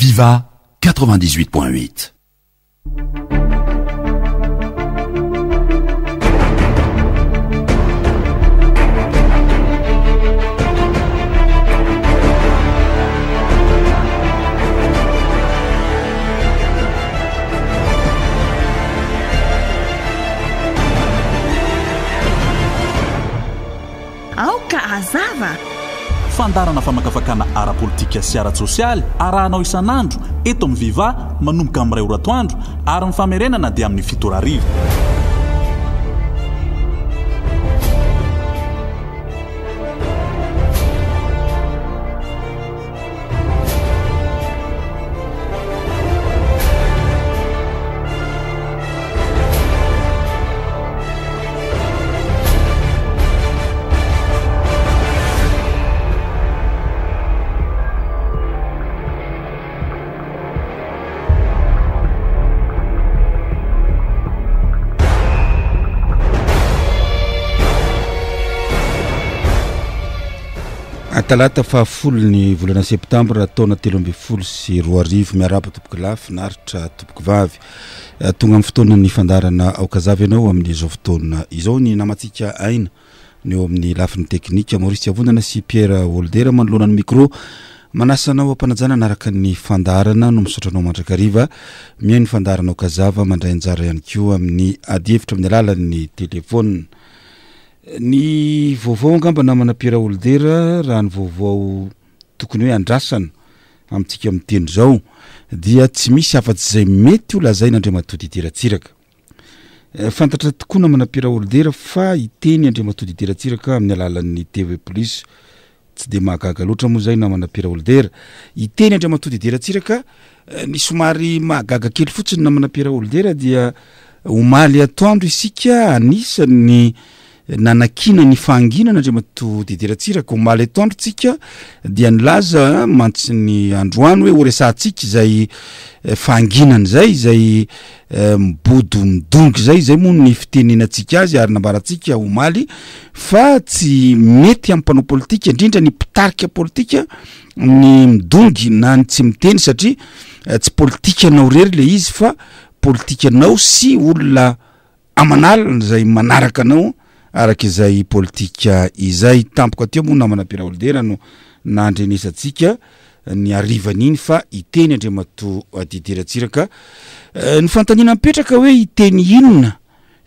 Viva 98.8. andarana famakafakana ara politika sy arat sosialy arahanao isan'andro eto amin'ny viva manomboka amn'ray oratoandro ary ny famerenana dia amin'ny fitorari atalata fahafolo ny volana septambreataona teloambefol sytokf naritokmanaamnnzaony eh, namaika ainaeo amin'ny afiny teknikamrisyana sy pierroldermnlnanyiroanasanaompnaana narakany fandarana no misotranao mandrakariva mihanyfandaranakazav mandray njara hany ko amin'ny adyevitra amin'ny alalany telefôna ny vaovao angamba namana pira ôldera raha ny vaovao tokony hoe andrasana amintsika miny tenyda eh, tokoa namanapiraôldera fa iteny andre matodiideratsiraka amin'ny alalan'ny tvlus sy deddery ymahgagakely fotsiny namana -piraôldera dia omaly atoandro isika anisanny nanakina ny fanginana ndri mato didiratsiraka homaly atondro tsika de nylaza mantsi ny androany hoehnmbdmidongy zay zay moa ny fitenenantsika azy ary nambarantsika homaly fa tsy mety amy panao politika indrindra ny mpitarikapolitika ny midongy na tsy mitenysaye eh, asy olona amanalany zay manaraka anao apolitikaizay tampoka teo mon namanapiraoldera no nandrenesantsika ny arivan'iny fa iteny andrimato dideratsirakanaeoeteinna eh,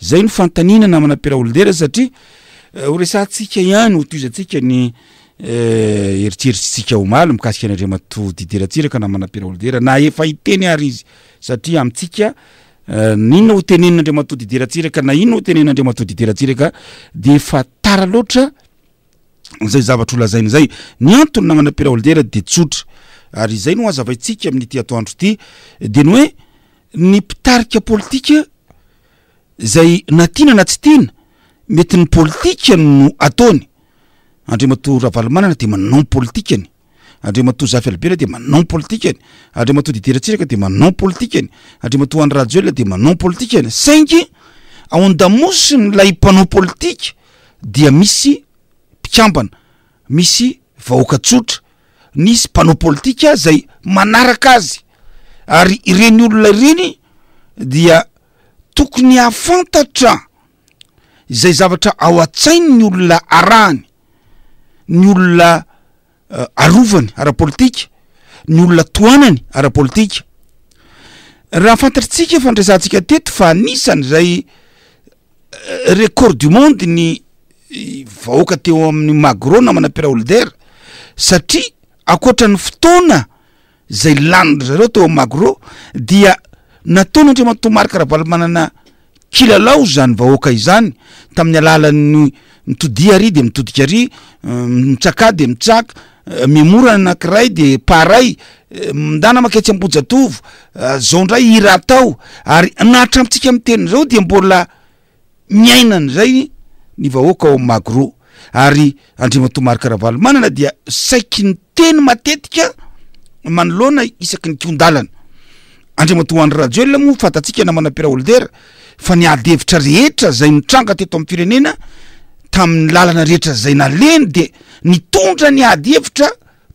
zay nfnanina namanapiraodersatahikaihany o toiztsika ny heritseritstsika eh, eh, homalo mikasika ny andrimato dideratsiraka namanapiraholdera na efa iteny ary izy satria amintsika Eh, n inona ho tenenandri mato dideratsiraka na inona ho tenenandri mato dideratsiraka de efa tara loatra zay zavatra o lazaina zay ny antony nagnana pira oldera de tsotra ary zay no azavaintsika amin'nyity ataoandro ity de nyo hoe ny mpitarika pôlitika zay na tianana tsy tiana mety ny politikay no ataony andrea mato raha valimanana de manao politikany andrio ma to zafy albela de manao politika any andreo ma toa dideratsiraka de manaom politika any andreo ma to oany rajioel de manaom politika any saingy ao ndamoso nylay mpanao politika dia misy mpikambana misy vahoaka tsotra nisy mpanao politika zay manaraka azy ary ireny olona ireny dia tokony ahafantatra zay zavatra ao atsainy ny olona arahany ny olona Eh, arovany arapôlitikanyolnatananyahnkatetisanzay eh, recor dumonde ny vahoaka teo amin'ny magro namana piraoldera satiaalanidro zareo teoaro d nataona andriamatomaryka rahaval manana kilalao zany vahoaka izany tamin'ny alalanny mitodi ary de mitodikary eh, mitsaka de mitsaka Eh, mmorana nankiray de paray eh, mindana maketsy ambojatovo eh, zaondray iraa tao ary nahatrampotsika ami' tenyzao d mbolaiinaayaaanaaiyny tenymaeaadrraelamoa fatantsika namanampira dera fa nadyhevitra rehetra zay nitranga teto ami'ny firenena tamin'ny lalana rehetra zay naleny de nitondra nyadyhevitra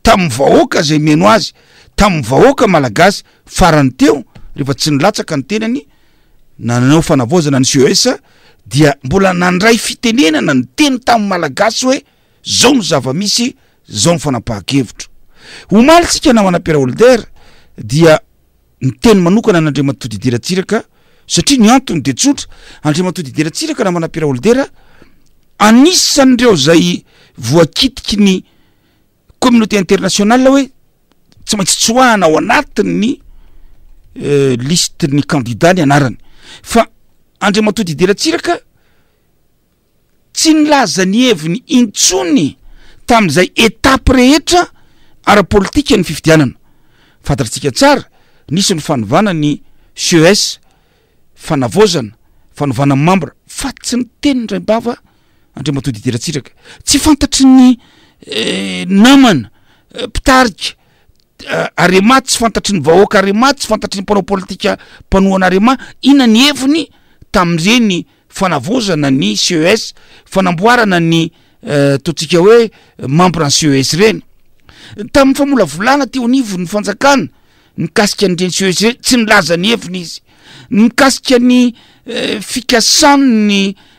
tamykazaenoazy taykaalagasaheehefa tsy nlatsaka nytenanyanny sd mbola nandray fitenenana ny teny tami'y malagasy hoe oaeaamtdiderairaka saa nyantony detsotra andriamatodideratsiraka na mana-pira hôldera anisany dreo zay voakitiky ny cominaté international hoe tsy maintsy tsy hoahanaao anatnny euh, listeny andia nyadr tsy nilaza ny heviny intsony tam'zay etap rehetra apôlitikanynis ny fnany ses fanavozana fanaovanany mambra fa tsy ny tenydraymbava andrmatodideratsitraka tsy fantatr ny eh, namana eh, pitarika eh, arema tsy fantatr ny vahoaka arma tsy fantatr ny panaopolitikapananaarma inany hevinytam'enyfanana ny csfnamboranany e ataotsika oemembrn cs e renytamn'ny famolavolana teo anivny fanjakna mikasika ny reny cs e reny tsy nilaza ny heviny izy nikasikany fikasan ny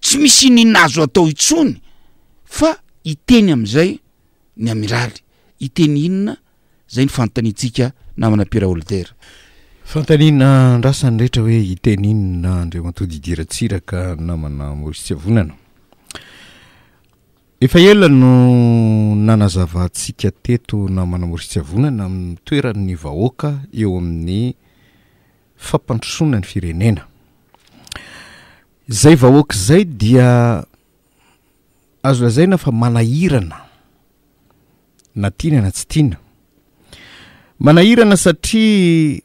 tsy misy ninazo atao hitsony fa iteny amn'izay ny amiraly iteny inona zay ny fantanyntsika namana -piraholdera fantaniana ndrasany rehetra hoe iteny inona andreo matodi hidiratsira ka namana morisitsiavonana efa ela no nanazavantsiaka teto namana morisitsavonana amin'ny toerany vahoaka eo amin'ny fampantrosona ny firenena zay vahoaka zay dia azo lazay na fa manahirana na tiana na tsy tiana manahirana satria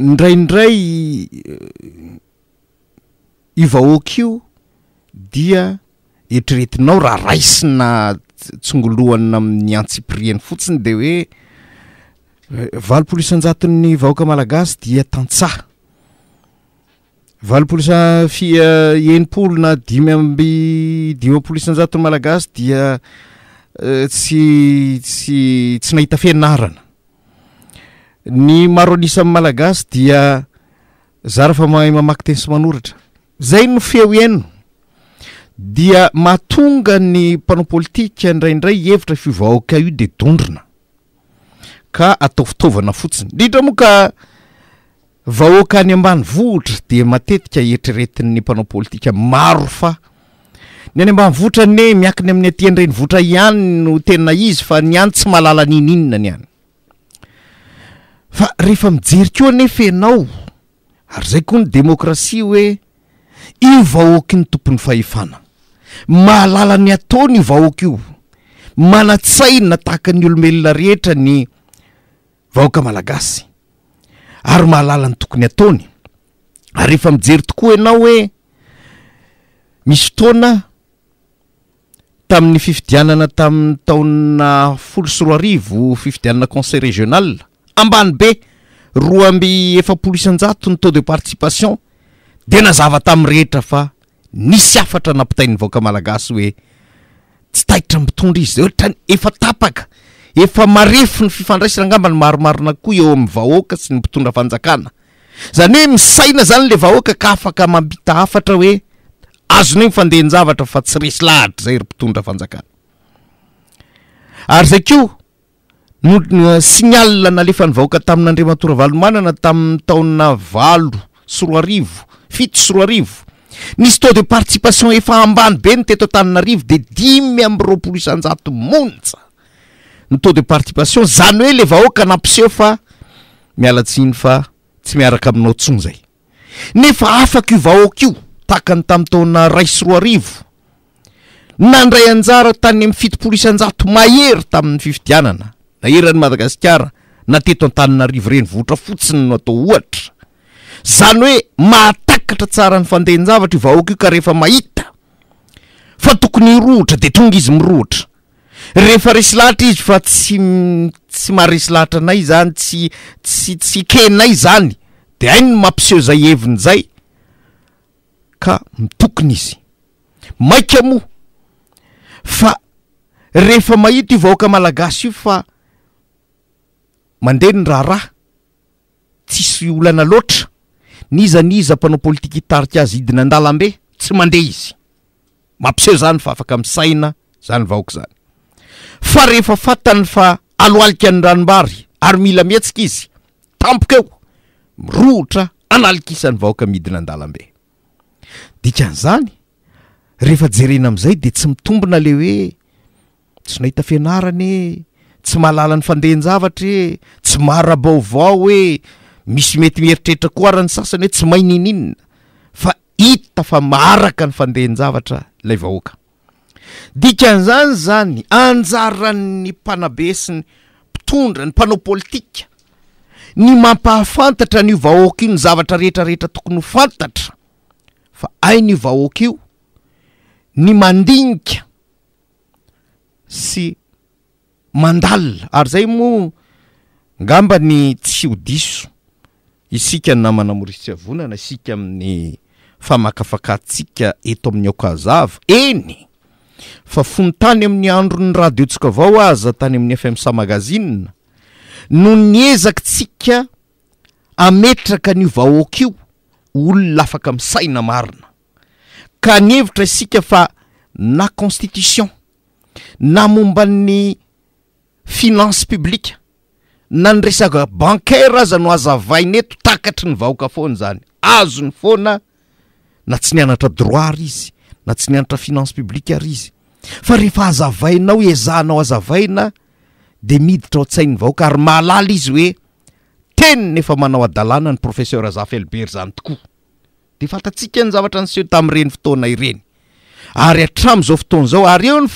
ndrayndray eh, ivahoaka io dia eitreretinao raha raisi na tsongolohanna amin'ny antsiprieny fotsiny de hoe eh, valopolo isanjaton'ny vahoaka malagasy dia tantsaha valopolo isa fia enimpolo na dimy amby dimyampolo isanjatony malagasy dia eh, tsy tsy tsy nahita fianarana ny maro anisa am' malagasy dia za rah fa mahay- mamaky teny sy manoritra zay no feo eno dia mahatonga ny mpanao politika indraindray hevitra fivaoka io de dondrona ka atao fitaovana fotsiny indrintra moka vahoaka any ambany vohtra de matetika ertreretiny mpanao politika maro fa ny any ambany votra ne miakiny amin'ny atya ndireny votra ihany no tena izy fa ny any tsy mahalala nyininona ny any fa rehefa mijery ko anefa ianao ary zay koa ny demokrasia hoe io vahoaka ny tompon'ny fahefana mahalala ny ataony io vahoaka io mana-tsai na tahaka ny olombelona rehetra ny vahoaka malagasy ary mahalalany tokony atany ary efa mijery tokoa ianao hoe misy fotaoana tamin'ny fifidianana tamin'ny taona folo sy roa arivo fifidianana conseil régional ambany be roa amy efapoloisanjato ny taux de participation de nazava tamin'nyrehetra fa nisy afatra nampitainy voaka malagasy hoe tsy taitra mpitondra izy zay ohatrany efa tapaka efa marefo ny fifandraisina angamba ny maromarina koa eo amn'ny vahoaka sy nympitondraa zany hoe misaina zany le vahoaka ka afaka mampita afatra oezon drsydninlna lefany vahoaka tamin'nyandriamatora valomanana tamin'ny taona valo sy roa arivo fito sy roaarivo misy tax de participation efa ambany be ny teto atanina arivo de dimy am'y roapolosy anjato monja ny ta de participation zany hoe le vahoaka nampiseo fa atnsyaiaoekvahôktakany tamitaona rasy ronandray anjara tany mifitopolo isanjato mahery taminny fiiianana aherany madagasikara nateto antaninarivo reny vohtra fotsinyno ato trazany oe matakatra tsara ny fandehnjavatra vahoka o kareefa atayohtra de tonga izy mirohtra rehefa resy lahatra izy fa tsy tsy maharesi lahatra anay zany tsy stsy keinay zany de ain no mampiseho zay hevin'zay ka mitokony izy maik moa fa rehefa mahito io vahoaka malagasy io fa mandeha ny raharaha tsisy olana loatra niza niza mpanao politikua itarika azy idina an-dalambe tsy mandeh izy mampiseho zany fa afaka misaina zany vaoaka zany fa rehefa fatany fa aloalika ny ranombary ary mila mietsika izy tampoka eo mirohitra analikisany vahoakaidiaydee he tsy nahita fianaranye tsy mahalalany fandehanjavatra e tsy maharabaovao e misy mety mieritrehitra koarany sasany hoe tsy mainninna fa hita fa maaraka ny fandehanjavatra lay vaoaka dikan'izany zany anjara'ny mpanabe sy ny mpitondra ny mpanao politika ny mampahafantatra nyio vahoaka io ny zavatra rehetrarehetra tokony ho fantatra fa ain'io vahoaka io ny mandinika sy mandalia ary zay moa ngamba ny tsy ho diso isika ny namana morisyavonana isika amin'ny famakafakatsika eto amin'ny aokazava eny fa fonytany amin'ny andro ny rahadiontsika avao aza tany amin'ny fm sa magazina no ny ezakitsika ametraka n'io vahoaka io olona afaka misaina marina ka ny hevitra isika fa na constitution na momban'ny finance publika na ny resaka bancaire aza no azavain eto takatry ny vahoaka foana zany azony foana na tsy n anatra droira izy na tsy nyanatra finance publique aryizya ea azaainao ezahnao azaaina de miditra otsainy vaoka aryaalaa izy eemaadalna ny professerzafery any fikany zavatrans tam'reny nayaaaoyen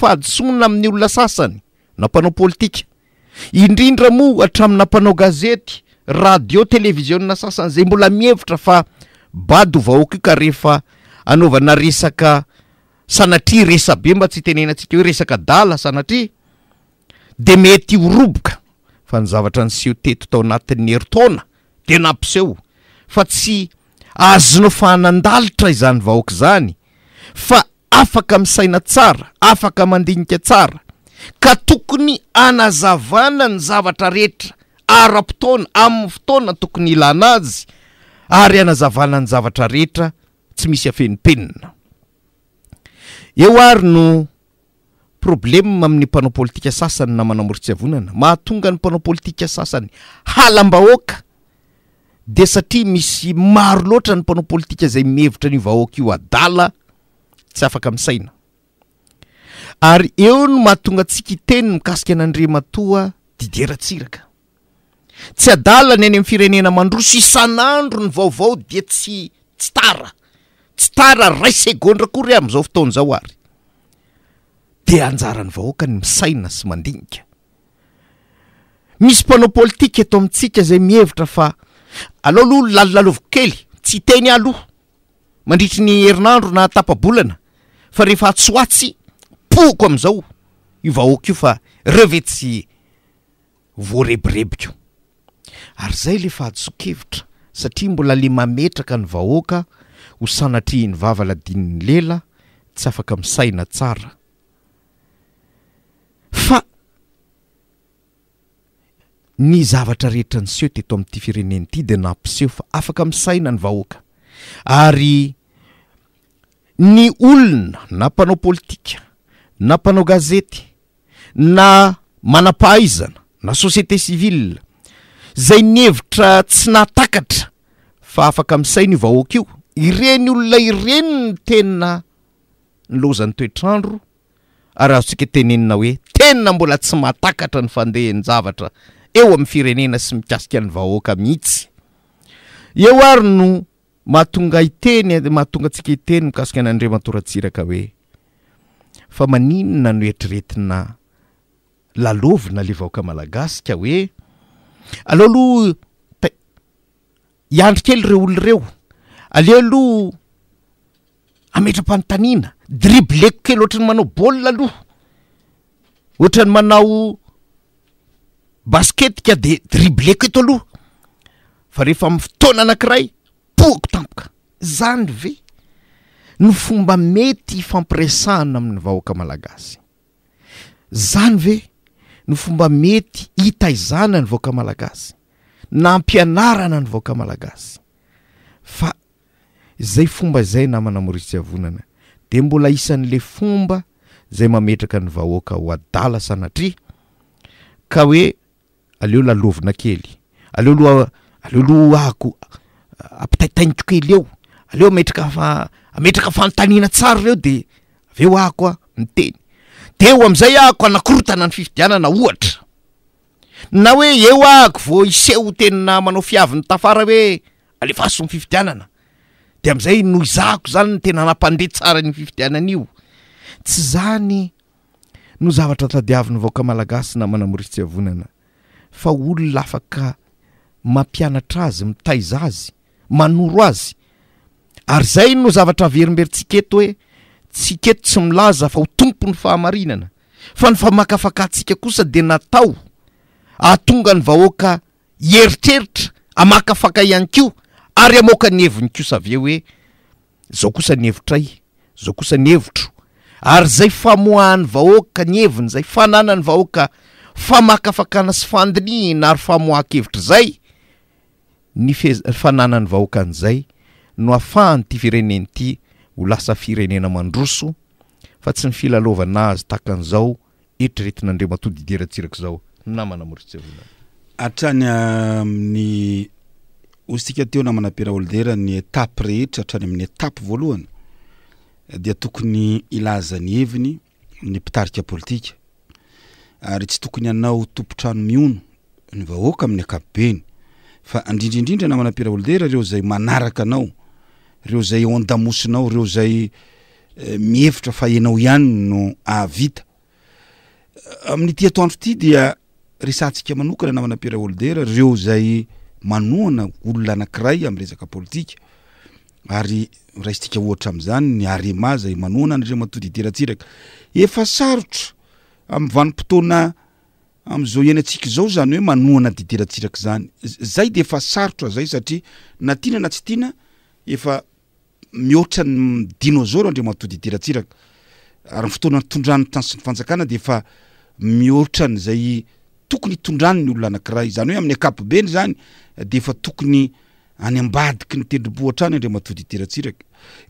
adna ami'y olona saanynapaaodndraoaa napanaogazet radio televisiôna sasanyzay mbola mievitrafaaooaka kareefa anovana resaka sanatria resabe mba tsy hitenenantsika hoe resaka dala sanatria de mety horoboka fa ny zavatra ny seho teto tao anatin'ny heritaona de napiseho fa tsy azonao fahanandalitra izany vahoaka izany fa afaka misaina tsara afaka mandinika tsara ka tokony anazavana ny zavatra rehetra ara-potoana amin'ny fotoana tokony ilana azy ary anazavana ny zavatra rehetra tsy misy afenompenina eo ary no problema amin'ny mpanao politika sasany na manamoritsyavonana mahatonga ny mpanao politika sasany halam-bahoaka de satria misy maro loatra ny mpanao politika zay mihevitra nyio vahoaka io adala tsy afaka m'saina ary eo no mahatonga antsika itenyny mikasika anandre matoa didieratsiraka tsy adala ny any amin'ny firenena mandroso isan'andro ny vaovao di tsy tsy tara tsy tara ray segondra kore am'izao fotaon'zao ary deajarany vahoakanymiaasyaotoaahellohlo lalilalovoko kely tsy teny aloha mandritry ny herinandro na tapabolana fa rehefa atsoatsy poko am'zao iovahoaka iofrevetsyebebkaylefaatsokevitra satria mbola le mametraka ny vahoaka ho sanatri ny vavaladian'ny lela tsy afaka misaina tsara fa ny zavatra rehetra ny seho teeto ami'ity fireneny ity de nampiseho fa afaka mi'saina ny vahoaka ary ny olona na mpanao politika na mpanao gazety na manampahaizana na société civil zay ny hevitra tsy natakatra fa afaka mi'saina io vahoaka io ireny olona ireniny tena nylozan'ny toetrandro ary azo ntsika tenenina hoe teina mbola tsy matakatra ny fandehany zavatra eo amin'ny firenena sy mikasika ny vahoaka mihitsy eo ary no mahatonga iteny- mahatonga ntsika iteny mikasika na andre matoratsiraka hoe fa maninona no etriretina lalovina lay vahoaka malagasika hoe aloha alohaa hiandri kely reo olo ireo aleo aloa ametra-panyntanina dribleko kely oatrany manao baolina aloha ohatran'ny manao basketika de dribleko eto aloha fa rehefa fotoana anakiray poako tampoka zany ve ny fomba mety fampireisahna amin'ny vaoaka malagasy zany ve ny fomba mety hitaizana ny vaoaka malagasy na ampianarana ny vaoaka malagasy fa zay fomba zay namana morisyavonana de mbola isan'la fomba zay mametraka ny vahoaka hoadala sanatri ka hoe aleo lalovina kely aleoalohaleoaloha ako ampitaitainikokely eo aleo ekmetraka fanotanina tsara reo de aveo akoantenyde eo am'zay akaaotana ny fifidiananahtrana hoe eo ahko vao isehotenna manao fiavin'ny tafara hoe alefa aso ny fifidianana de am'izay no izako zany ny tena anampandeha tsara ny fifitianan'io tsy zany no zavatrtadiaviny vaoakaaaainaanaorsaolona afakmampianatra azy mitaiza azy manoro azy ary zay no zavatra verimbery tsiketo hoe tsiketo tsy milaza fa ho tompony fahamarinana fa ny famakaafaka ntsika kosa de natao ahatonga ny vahoaka ieritreritra amakaafaka ihanykio ary amoka ny heviny ko save hoe zao kosa ny hevitra y zao kosa ny hevitro ary zay famohahany vahoaka ny heviny zay fananany vahoaka famakaafakana sy fandinyina ary famohakhevitra zay ny fe fananany vahoakan'izay no afahany ity fireneny ity ho lasa firenena mandroso fa tsy ny filalovanazy takan'izao etriretina andreo matodiideratsirak' zao namana moritsyavona atranyaamin'ny ah, ozy tika teo namanampira hôldera ny etapy rehetra hatrany amin'ny etapy voaloany dyoooy pndrindrndrindra namanapira ôdera reo zay manarakana rezay inao ay'ytyatandro ty dia resantsika manokana namanampira oldera reo zay manoana olona anakiray am'rezaka politika ary ray istika ohatra am'zany ny arema zay manoana andre mato dideratsiraka efa sarotro amvanim-potona am'zao eny antsika zao zany hoe manoanadiderasirak zany zay de efa sarotrozay satria na tiana na tsy tiana efa mihoatra ny dinosaoro andre mato dideratsiraka ary ny fotoana nytondrano tanysy ny fanjakana de efa mihoatrany zay tokony itondrany ny olona anakirahay zany hoe amin'ny akapobeny zany de efa tokony any ambadiky nytendrimbohatra any andre matoditeratsiraka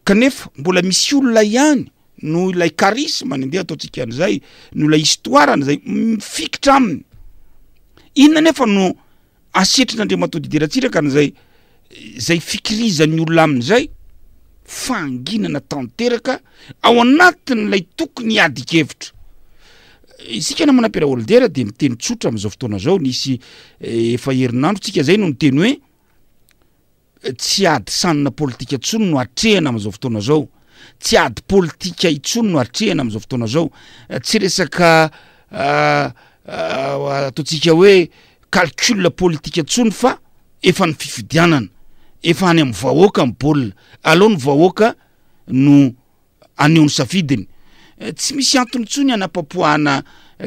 kanefa mbola misy olona ihany noh ilay karisme ny andeha ataontsika n'izay no lay histoaran'zay mifikitra aminy inona nefa no asetrinyandre matoditeratsitraka n'zay zay fikirizan'ny olona amin'zay fanginana tanteraka ao anatiny lay tokony adikevitra isika na manampira holdera de miteny tsotra am'izao fotoana zao nisy eh, efa herinandro tsika zay no ny teny hoe eh, tsy ady sanona politika ntsony no atrehana am'zao fotoana zao tsy ady politika io ntsony no atrehana am'izao fotona zao eh, tsy resaka ah, ah, ataotsika hoe calcul politika ntsony fa efa ny fifidianana efa any ami' vahoaka n baolie aloha ny vahoaka no aneo n'ny safidiny Eh, tsy misy antony ntsony anapapohahana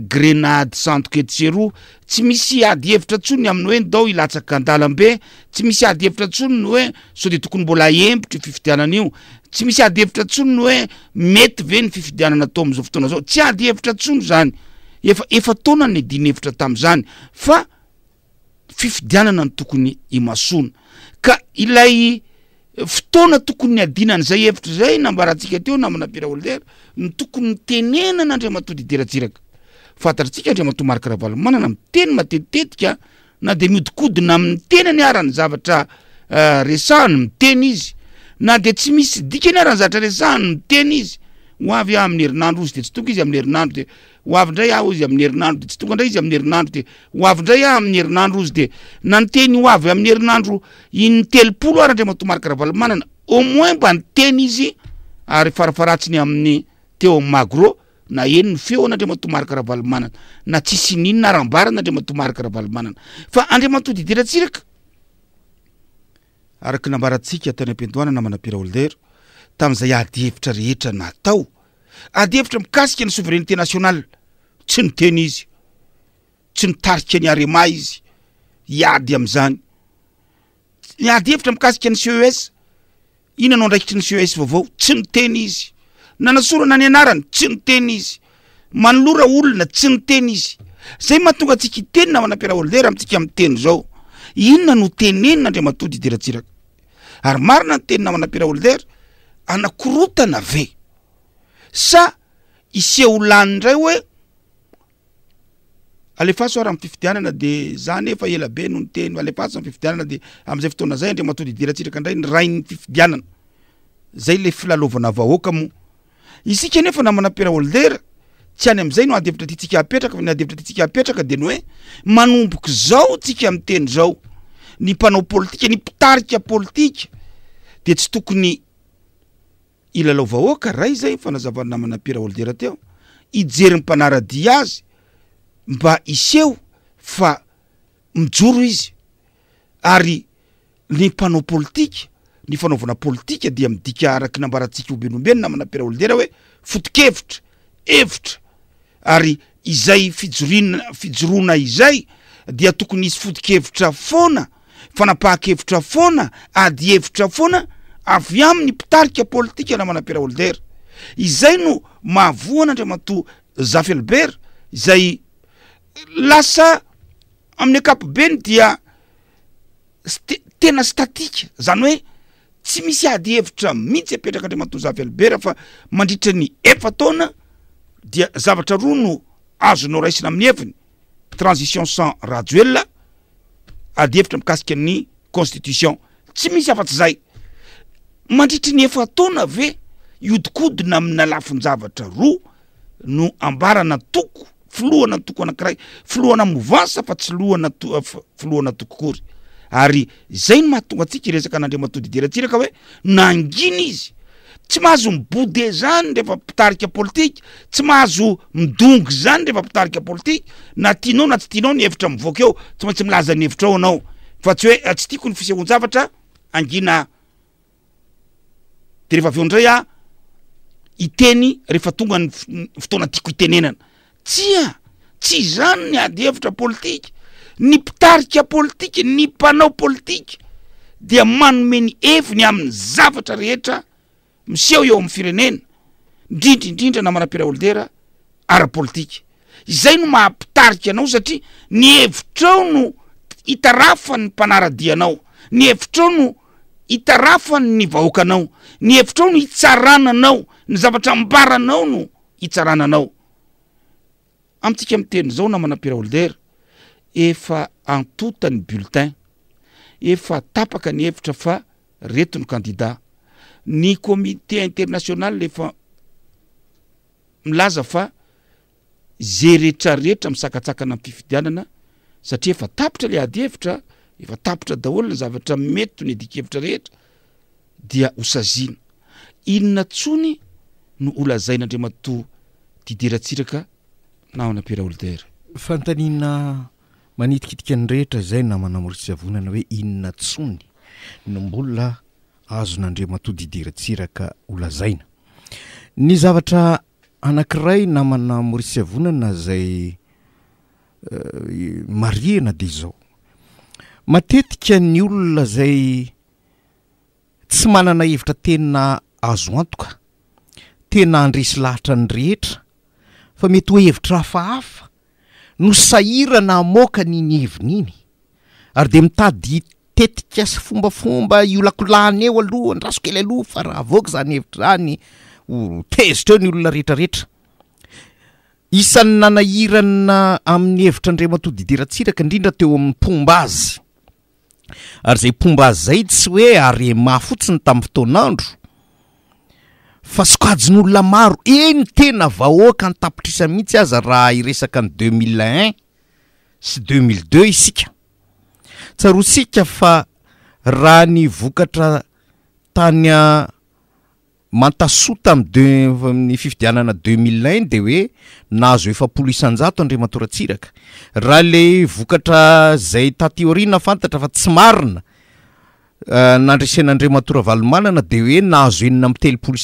grenade sandoketiseroa tsy misy ady hevitra ntsony aminy hoe ny dao ilatsak kandalambe tsy misy ady hevitra ntsony ny hoe sao de tokony mbola embitra io fifidianana io tsy misy ady hevitra ntsony ny hoe mety ve ny fifidianana tao am'izao fotona zao tsy ady hevitra ntsony zany efa efa taona ny dinyhevitra tam'zany fa fifidianana ny tokony imasono ka ilay fotoana tokony nyadinany zay hevitra zay nambaraha ntsika teo namanapiraholdera ny tokony tenenana andre mato diderajiraka fantatra ntsika andre mato markaraha valo manana miteny matetitetika na de miodikodina ami'ny tenany arany zavatra resahany miteny izy na de tsy misy dika ny arany zavatra resahny miteny izy ho avy ah amin'ny herinandro izy de tsy toka izy amin'ny herinandro de oavy ndray ah izy amin'ny herinandro de tsy tonga ndray izy amin'ny erinandro de oavyndrayah ami'yeriandoza'yereolo ary andriamatomarika raha valmanana amoin mba ntenryaaatinyamin'ny teoarô na enny feona andriamatomarikarahavalmanana na tsisy ninona rambarana andrimatomarika raha alananaaandrmatodideraiaadyevitra mikasika ny souverenté national tsy no teny izy tsy nitarika ny arema izy iady amzany iady evitra mikasika ny ses inona nao ndraikit ny ss e vaovao tsy nenia nn tsy no tenizyanora olona tsy nenizay mahatoa tikaeny naanapira ôdra mitsika enaoonanoenn dadyiry marina notenyna anampira ôldera anakrotanave sa ise olani ndray oe alefa asoaraha mfifidianana de zany efa elabe no nyteny alefa so zamfifidianana de amzay fotona zay andre mataodydiratsitraka ndray nyrainy amaaprar sy any amzay oadtra tsika eakaadeitra tytsika etrakaarikade tsy tokony alaaoakaray zay fanazava namana piera hôldera teo ijerynmypanaradi azy mba iseho fa mijoro izy ary ny mpanao politika ny fanaovana politika dia midika araky nambarantsika hobenoombeny namana pira holdera hoe fodikevitra evitra ary izay fijorina- fijoroana izay dia tokony isy fodikevitra foana fanapahakevitra foana ady hevitra foana avy amin'ny mpitarika politika namana pira holdera izay no mahavoana ndra mato zafelbera zay lasa amin'ny ankapobeny dia s- tena statika zany hoe tsy misy ady hevitra mihitsy apetraka andre matonza avy elbe ra fa mandritrany efa taona dia zavatra roa no azonao raisina amin'ny heviny transition sans radoel ady hevitra mikasikaany constitution tsy misy afatsy zay mandritrany efa taona ave iodikodina amin'ny alafin- zavatra roa no ambarana toko filohana toko anakiray filohana movasa fa tsy lohnao filohana eh, tokokory ary zay ny mahty tonga atsika iresaka n'andre matody ideratsiraka hoe na ngina izy tsy mahazo mibode zany refa pitarika politika tsy mahazo midongy zany refa pitarikapolitik na tianao na tsy tianao nyhevitra mivok eo tsy maintsy milaza nyheitra aoanaofa tsy hoe eh, tsy tiako ny fienteefondrayieefatonga ah, ny fotoana tiako itenenana tsy a tsy zany ny ady hevitra politika ny mpitarika politika ny mpanao politika dea manomeny heviny amin'ny zavatra rehetra miseho eo amn'ny firenena indrindriindrindra na mana-piraholdera ara-politika izay no mahampitarika anao satria ny hevitrao no itarafany mpanaradianao ny hevitrao no itarafa ny vahoakanao ny hevitrao no hitsarananao ny zavatra mbaranao no itsarananao amintsika mi teny zao namanam-pira holdara efa antotany bulletin efa tapaka ny hevitra fa reto ny kandidat ny comité international leefa milaza fa ze rehetrarehetra misakatsakana mfifidianana satria efa tapitra le adyhevitra efa tapitra daholona zavatra mety to ny edikevitra rehetra dia hosaziana inona tsony no olazain' andri mato dideratsiraka naona pira oltera fantanina manitikitika ny rehetra zay namana morisy avonana hoe inona tsony no mbola azo na andreo matody hidiratsiraka olazaina ny zavatra anank'iray namana morisyavonana zay eh, mariana de zao matetika ny olona zay tsy manana hevitra tena azo antoka tena handrisy lahatra ny rehetra fa mety ho hevitra rahafahafa no sahirana amokanyiny heviny iny ary de mitady tetika sy fombafomba iolakolany eo aloha n rasokely aloha fa raha voaka zany hevitra zany o tezitra eo ny olona rehetrarehetra isan'ny nanahirana amin'ny hevitra ndre matodi hideratsiraka indrindra teo amin'ny mpomba azy ary zay mpomba azy zay tsy hoe arymah fotsiny tamin'ny fotonandro fa sokajon'olona maro eny tena vahoaka ny tapitraisan mihitsy aza raha iresaka ny deuxmilleun sy deuxmile deu isika tsaroa sika fa raha ny vokatra tany a mantasota ami'demin'ny fifidianana deuxmilleun de hoe naazo efapolo isanjato andre matoratsiraka raha le vokatra zay tatéori na fantatra fa tsy marina nann'dmoranadeenina amyteonjmadimy am'ny telopolo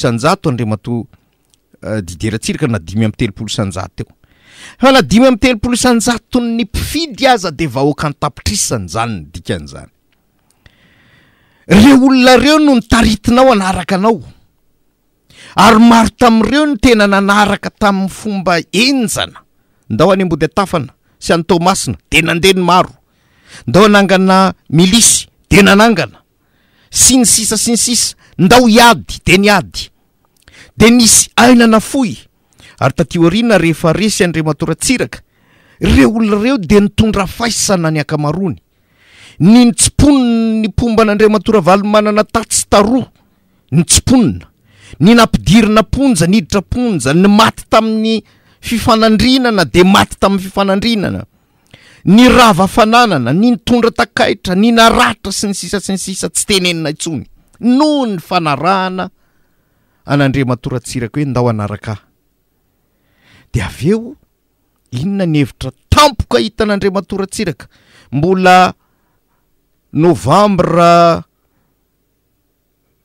isanjaton eh, ny mpifidy aza de vaakantaitissanynynrenoinaoytreon tena nanaraka tamin'ny fomba enjana ndao aneambody atafana sy anytomasina de nandehny maro ndao anangana melisy de nanangana sy ny sisa si ny sisa ndao iady de ny ady de misy ainana foy ary tatyo arina rehefa resy andrematoratsiraka reo olonareo de nytondra faisana ny ankamarony ny ntsiponiny mpomban'andramatora valomanana tatsy taroa ny tsiponina ny napidirina mponja ny iditra ponja ny maty tamin'ny fifanandrinana de maty tamin'ny fifanandrinana ny rava fananana ny nitondra takaitra ny naratra sy ny sisa sy ny sisa tsy tenenina intsony noho ny fanarahana an'andrematoratsiraka hoe ndao anaraka ah de avy eo inona ny hevitra tampoka hita an'andreamatoratsiraka mbola novambra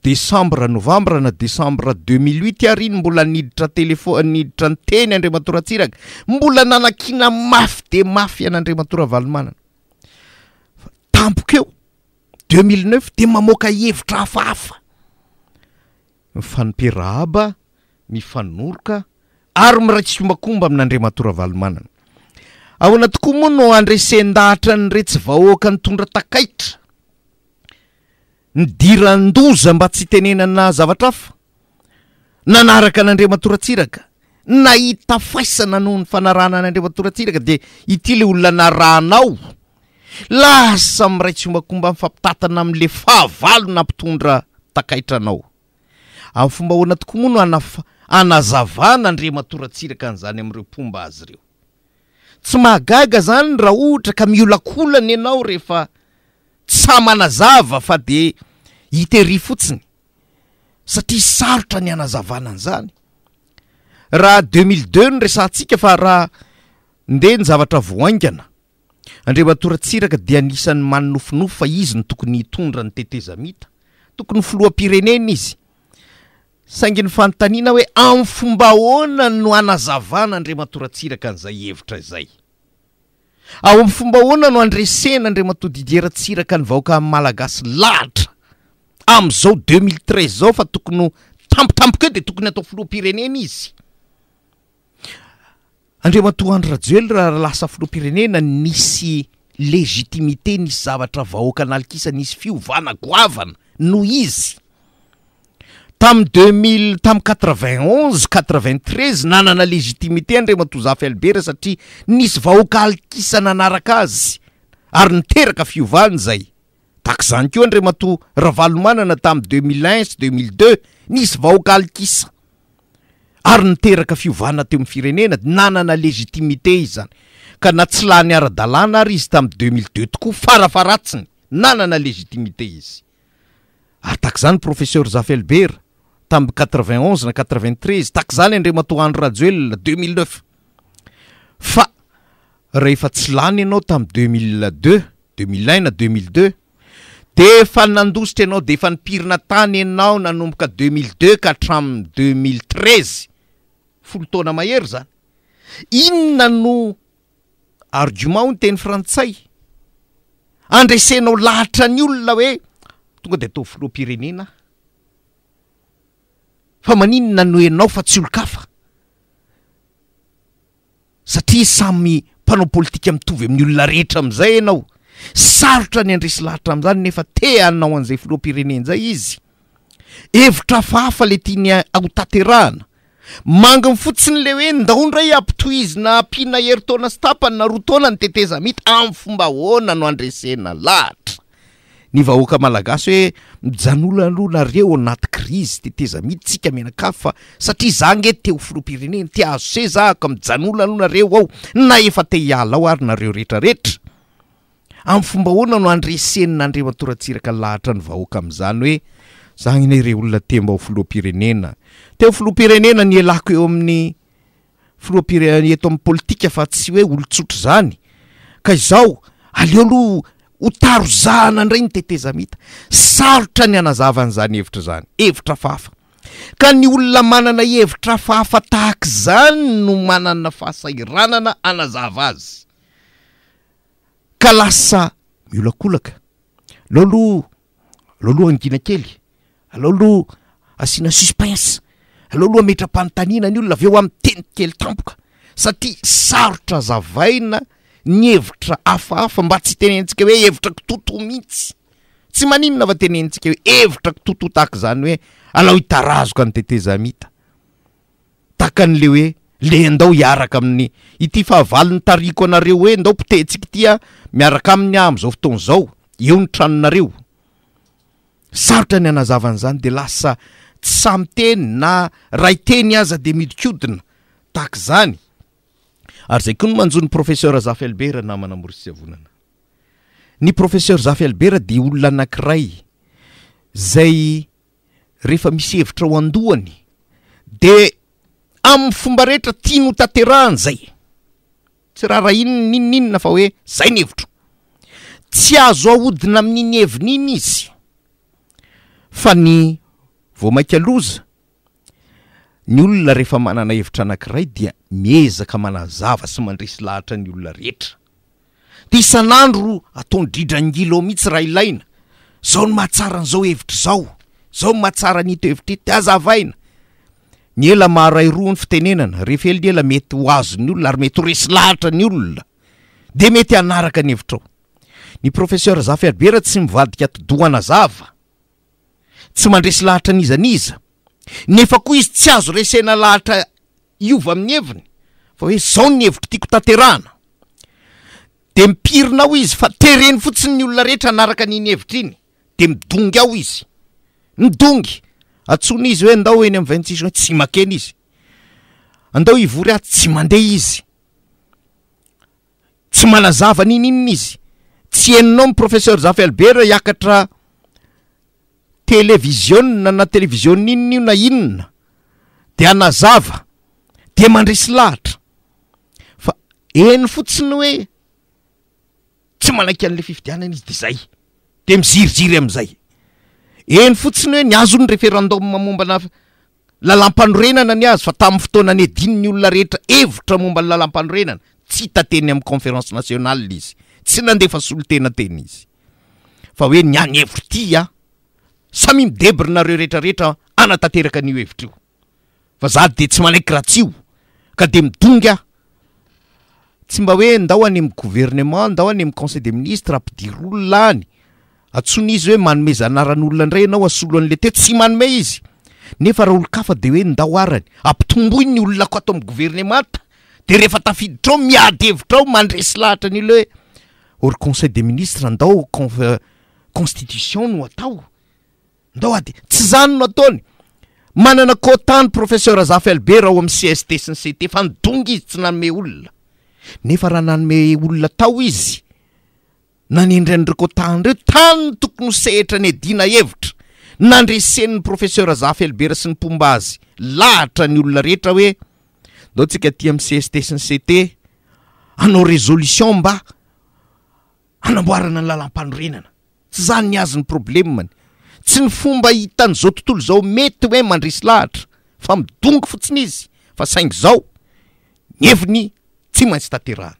desambra novambra na desembra 0h ary iny mbola niditra telefniditra n teny andre matoratsiraka mbola nanankina mafy de mafy anadratampoe0deevira aaaaiymirasmbaba minarmoaaa moa no andrendahatra nyretsy vahoaka nytondra takaitra nydirandoza mba tsy itenenana zavatra fananaraka n'andrematoratsiraka nahita faisana noho ny fanarahna nandrematoratsiraka de ity le olonanaranao lasa mray tsy ombakomba m fampitatana amle ahavalonapindbaananoazan'andre matoratsiraka n'zany am'reomba azy eo tsy mahagaga zany raha ohtra ka miolakolany ianao rehefa ts amnazava fa de hitery fotsiny satria sarotra ny anazavanan'zany ahadeuxmid no rsnsika enain'yannofinoffa izyny tokony itondra ny tetezamita tokony filoa pirenena izy saingy ny fanontaniana hoe amiy fomba hoana no anazavana ndre matoratsiraka n'zayhevitra ay ao amy fombahoana no andresena ndre matodiideratsiraka ny vahoka nymalagasy laitra am'zao deuxmile treize zao fa tokony tampotampoka eo de tokony atao filoampirenena izy andreama to andro rajely raha lasa filoampirenena nisy légitimité nisy zavatra vahoaka n alikisa nisy fiovanagoavana noho izy tam deuxmille tamn' qatre vingt onze quatre vingt treize nanana légitimité andria ma toa zaf albe ra satria nisy vahoaka alikisana anaraka azy ary niteraka fiovana zay takzany keo andremato rahavalomanana tam' deux0i s ux0 nsy aoakalkiaary niteraka fioana teo mnyfirenena nanana légitimité izy zanyka na tsyla nyàna ary izy tam' x tokoa nai iary takzanyprofesser zaflber tam' n na 3 tak zany andre mato ando rajoelona x0fa rhefa tsy lany anao tamn' deuxmide dexiu na e0 de fa nandositra ianao de efa nipirina tany anao nanomboka deux mille deux ka hatramy deux mille treize folo taona mahery zany inona no ardument o no teny frantsay andresenao lahatra ny olona hoe tonga de atao foloa pirenena ah fa maninina noo anao fa tsy olo kafa satria samy mpanao politikua mitovy amin'ny olona rehetra am'izay anao sarotra ny andresy lahatra am'izany nefa te anao an'izay filoampirenenzay izy hevitra afaafa le tiany aotaterahana manginy fotsiny le hoe ndaondray apito izy na ampina heri taona stapany na roa tona ny teteza mita am'ny fomba oana no andresena lahatra ny vahoaka malagasy hoe mijanolalohnareo anaty crizy teteza mita tsika menakaf fa satria za nge teho filoapirenena ti azo se zahako mijanolaloanareo ao na efa tehiala ao ary nareo rehtrarehetra amn'ny fomba oana no andresenna andrematoratsiraka lahatra ny vahoaka am'zany hoe zany na re olona tembafloapireeteflopree nyelako eo amin'ny floapir eto amn'ny politika fa tsy hoe olontsotro zany ka izao aleo alo otarozahana ndray nyteteza miita aota ny anazvnzany hevitra zanyetra fafy olonaaeitr fafathkzany no manana fahasairanana anazava azy ka lasa miolakolaka lohaloha lahaloha angina kely alahaloha asiana suspence alahaloha ametram-panitaninany olonaveo amin'y teni kely tampoka satria sarotra zavaina ny hevitra hafahafa mba tsy teneantsika hoe hevitra ko toto mihitsy tsy maninona fa tenentsika hoe hevitra ko toto tahka zany hoe alao hitarazoka ny teteza miita tahkan'le hoe le ndao hiaraka amin'ny ity fahavalin'ny tariko anareo hoe ndao poteitsika itya miaraka aminy ah am'izao fotona zao eo ny tranonareo sarotra ny anazavan'izany de lasa tsy samy teny na rahay teny aza de midikodina tahk zanyay o nannyroeey professer aber deolona anankiray zay rehefa misy hevitra ho andohany de amin'ny fomba rehetra tiany h tanterahany zay tsy raha raha inony ninona inona fa hoe zay ny hevitro tsy azo ahodina amin'n'iny heviny iny izy fa ny vo mainkaloza ny olona rehefa manana hevitra anankiray dia miezaka manazava sy mandrisy lahatra ny olona rehetra de isan'andro ataony dridra nygilo o mihitsy raha ilaina zaho ny mahatsaran'izao hevitra zao zao ny mahatsara nyito hevitra io de azavaina ny ela maharayroany fitenenana rehefely ny ela mety ho azony olona ary mety horesy lahatra ny olona de mety anaka nyheiaoyetsyiikizyoa aminy einyfa oe zaony hevitra tiako de miirina ao izy faeeny fotsiny ny olona rehetra anaka nny heitra iny de midongy ao izy midongy antsona izy hoe andao eny ami'n vantsisi hoe tsy makena izy andao ivory aty tsy mandeh izy tsy manazava n'inyinona izy tsy heninao n' professeur jafy albera hiakatra televisioa na televisionna inona io na inona de anazava de mandrasy lahitra fa eny fotsiny hoe tsy manaka an'la fividianana izy de zay de miziriziry am'izay eny fotsiny hoe ny azo o ny reférendôma mombana lalampanorenana ny azy fa tamin'ny fotoana anydininy olona rehetra hevitra mombany lalampanorenana tsy hitateny ami'ny conférence naional izyy ooitrketsyanaiky ahaya demiongya tsy mba hoe ndaany amgovernement ndao any am'conseil de ministre ampidir olona any atsony izy hoe manome zanaran'olona indray anao asoloan'le te tsy manome izy nefa raha olo kafa de hoe ndao arany ampitomboi ny olona ko atao amny governemanta deefaaiditrao miadyhevitrao mandresy laatra n'loeorconsel de ministreandaoconstitution no ataoandaayty yaaônprofesseraf be rahaoam' cst snyct fnong izy tsy nanoonefarahananome olona tao izy nanyendrndrkotany reo tanny tokony hosehitra ny dina hevitra nandreseniny professer zafelbera sy ny pomba azy lahatra ny olona rehetra hoedskat m cst snyctalionmbaaamboanany lalampanorenana tsy zany ny azony problemany tsy ny fomba hitan'zao tontolo zao mety hoe mandresy lahatra fa midongy fotsiny izy fa saingy zao ny eviny tsy maintsy taterahna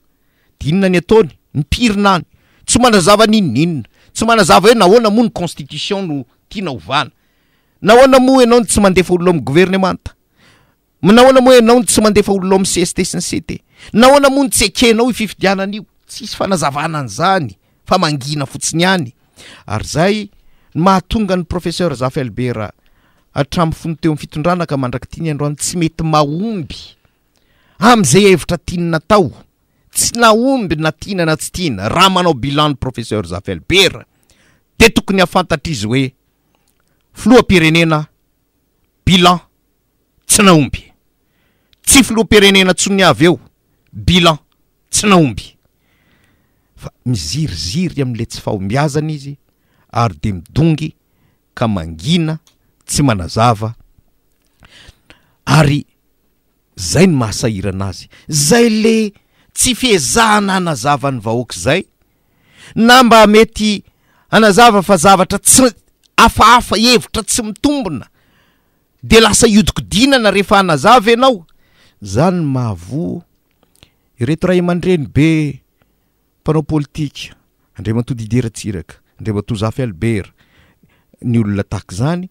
dinna ny ataony mipirinany tsy manazava ninoninona tsy manazava hoe nahoana moa ny constitution no tiana ovana na oana moa anao ny tsy mandefa olona amn governement naoana moa anao ny tsy mandefaolonao am'ny cst sny ct naoana moa ny ts ekenao ififidianan'io tssy fanazavnanzanyonyhaonganyrosertomdadrny sy mety maomby amizay evitra tinynatao tsy naomby na tiana na tsy tiana raha manao bilan ny professeur zafa albera de tokony afantatra izy hoe filoham-pirenena bilan tsy naomby tsy filoam-pirenena tso ny avy eo bilan tsy na omby fa miziriziry am'le tsy fahombiazana izy ary de midongy ka mangina tsy manazava ary zay ny mahasahiranazy zay le tsy fihezahana hanazava ny vahoaka zay na mba mety anazava fa zavatra tsy afaafa hevitra tsy mitombona de lasa iodikodinana rehefa anazava ianao zany mahavo ireto raha iman-dreny be mpanao politika andre matodiideratsiraka andre matozaaf albera ny olona taky zany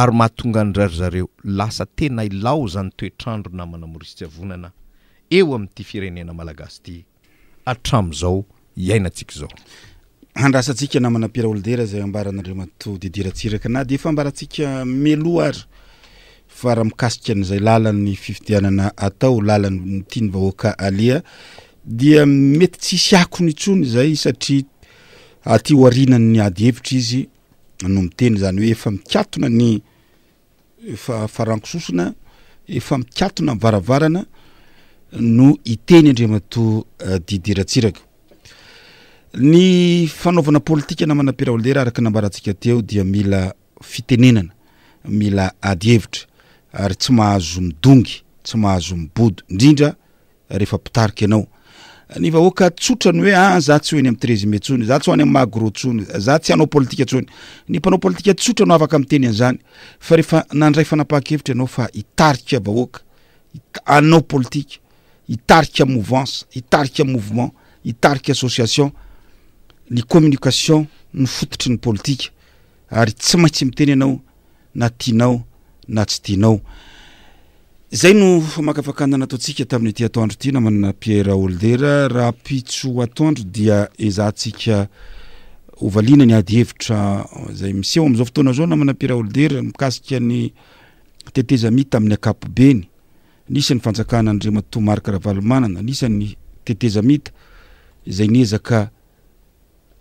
ary mahatonga anyrary zareo lasa tena ilao zany toetr'andro namana moristsyavonana eo ami'nyty firenena malagasy ity atramzao iainantsik zao aansikanamanapiraoldera zay ambarany remato didiratsiraka na de efaambarantsika meloay fa rahaikaikan'zay lalany fivitianana atao lalany tia ny vahoaka alia da mety tsisy akony tsony zay satria atyainany adyhevitra izy no miteny zany hoe efa mikatona ny fafarankososina efa mikatona nyvaravarana Eh, anairaer araka nambarantsika teo dia mila fitenenana mila adyhevitra ary tsy mahazo midongy tsy mahazo mibo indrindrareefapitarika anaonynyoeza tsy ony amitréime sony za t any amaro ah, sony za tsy anao poliiatonynpnaopoliatsotrano afaka m teny anzany fa reefa nandray fanapahak evitra anao fa itarika vahoaka anao politika itarikamovance itarikamouvement itarika association ny communikation no fototry ny pôlitika arysy maintsy miteny anaakna ataontsika tain'yanro namaaeeandroeiayisy eo am'zao fotoana zao na manapiera ôldera mikasika ny tetezami tamin'ny akapoeny nisan'ny fanjakana andre matoa marikaraha valomanana nisan'ny tetezamita zay nyezaka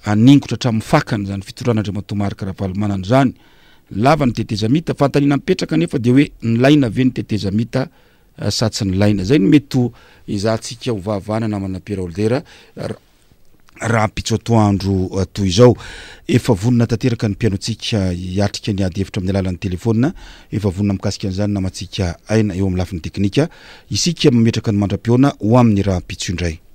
aningotra hatrami'ny fakany zany fitoranandreamato marikaraha valomanana zany lava ny tetezamita fataniana mipetraka nefa de hoe ny laina ave ny tetezamita eh, say tsy ny laina zay no metyho izantsika hovavana na amanampira oldera raha ampitso atoandro atoy euh, izao efa vonona tanteraka ny mpiano antsika iatrika ny ady hevitra ami'ny alalan'ny telefona efa vonona mikasika an'izany namatsika aina eo ami'y lafin'ny teknika isika mametraka ny mandram-pioana ho amin'ny raha mpitso indray